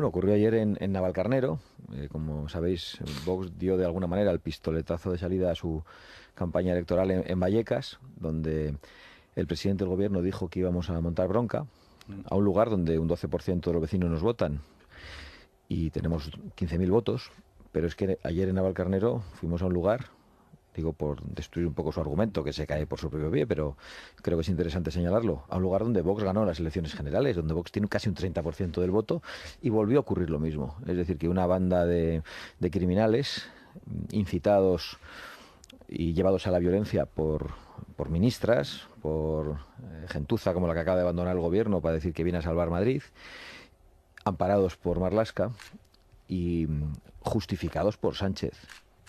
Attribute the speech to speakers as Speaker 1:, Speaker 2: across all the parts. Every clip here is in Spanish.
Speaker 1: Bueno, ocurrió ayer en, Navalcarnero. Eh, como sabéis, Vox dio de alguna manera el pistoletazo de salida a su campaña electoral en Vallecas, donde el presidente del gobierno dijo que íbamos a montar bronca a un lugar donde un 12% de los vecinos nos votan y tenemos 15.000 votos. Pero es que ayer en Navalcarnero fuimos a un lugar digo por destruir un poco su argumento, que se cae por su propio pie, pero creo que es interesante señalarlo, a un lugar donde Vox ganó las elecciones generales, donde Vox tiene casi un 30% del voto y volvió a ocurrir lo mismo. Es decir, que una banda de, criminales incitados y llevados a la violencia por, ministras, por eh, gentuza como la que acaba de abandonar el gobierno para decir que viene a salvar Madrid, amparados por Marlasca y mm, justificados por Sánchez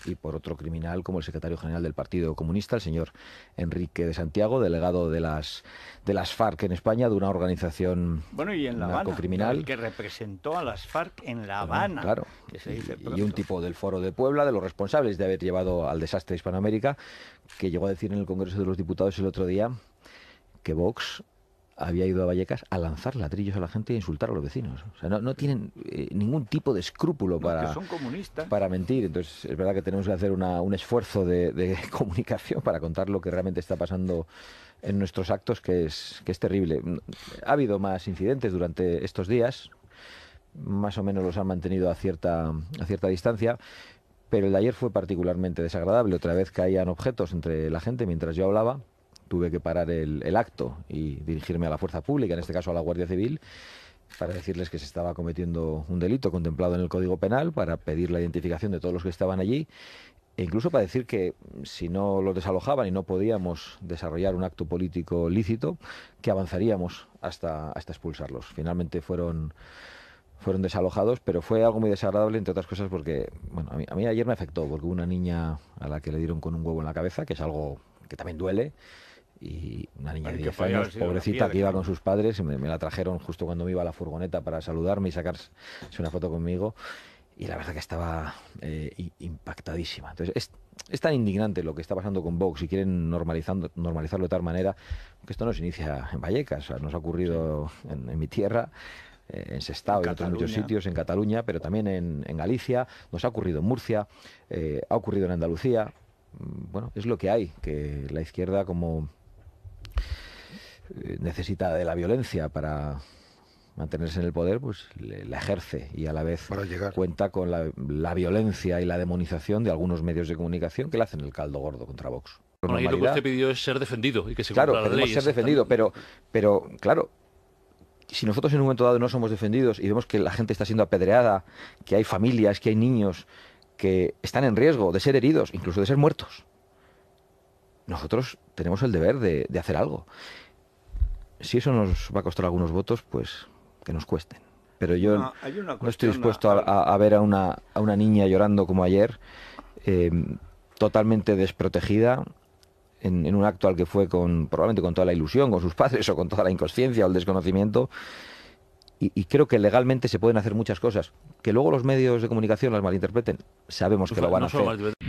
Speaker 1: y por otro criminal como el secretario general del Partido Comunista, el señor Enrique de Santiago, delegado de las de las FARC en España, de una organización bueno, y en La Habana, criminal que representó a las FARC en La Habana, claro, y, y, un tipo del Foro de Puebla, de los responsables de haber llevado al desastre de Hispanoamérica, que llegó a decir en el Congreso de los Diputados el otro día que Vox había ido a Vallecas a lanzar ladrillos a la gente e insultar a los vecinos. no, tienen eh, ningún tipo de escrúpulo para, para mentir. Entonces, es verdad que tenemos que hacer un esfuerzo de, comunicación para contar lo que realmente está pasando en nuestros actos, que es, es terrible. Ha habido más incidentes durante estos días, más o menos los han mantenido a cierta, a cierta distancia. Pero el de ayer fue particularmente desagradable. Otra vez caían objetos entre la gente mientras yo hablaba tuve que parar el, acto y dirigirme a la fuerza pública, en este caso a la Guardia Civil, para decirles que se estaba cometiendo un delito contemplado en el Código Penal, para pedir la identificación de todos los que estaban allí e incluso para decir que si no los desalojaban y no podíamos desarrollar un acto político lícito, que avanzaríamos hasta, hasta expulsarlos. Finalmente fueron, fueron desalojados, pero fue algo muy desagradable, entre otras cosas, porque bueno, a, mí, a mí ayer me afectó, porque una niña a la que le dieron con un huevo en la cabeza, que es algo que también duele, y una niña de 10 años, pobrecita, que iba eh. con sus padres, me, la trajeron justo cuando me iba a la furgoneta para saludarme y sacarse una foto conmigo, y la verdad que estaba eh, impactadísima. Entonces, es, tan indignante lo que está pasando con Vox y quieren normalizando, normalizarlo de tal manera que esto nos inicia en Vallecas, nos ha ocurrido en, mi tierra eh, en Sestao en y otros muchos sitios, en Cataluña, pero también en, Galicia, nos ha ocurrido en Murcia, ha ocurrido en Andalucía. Mm, bueno, es lo que hay, que la izquierda como eh, necesita de la violencia para mantenerse en el poder, pues la ejerce y a la vez cuenta con la, violencia y la demonización de algunos medios de comunicación que le hacen el caldo gordo contra Vox. y lo que usted pidió es ser defendido y que se Claro, se ser defendido, pero, pero claro, si nosotros en un momento dado no somos defendidos y vemos que la gente está siendo apedreada, que hay familias, que hay niños que están en riesgo de ser heridos, incluso de ser muertos, nosotros tenemos el deber de hacer algo si eso nos va a costar algunos votos, pues que nos cuesten. Pero yo no, estoy dispuesto a, ver a una, niña llorando como ayer, eh, totalmente desprotegida, en, un acto al que fue con probablemente con toda la ilusión, con sus padres o con toda la inconsciencia o el desconocimiento. Y, creo que legalmente se pueden hacer muchas cosas. Que luego los medios de comunicación las malinterpreten, sabemos que lo van a hacer.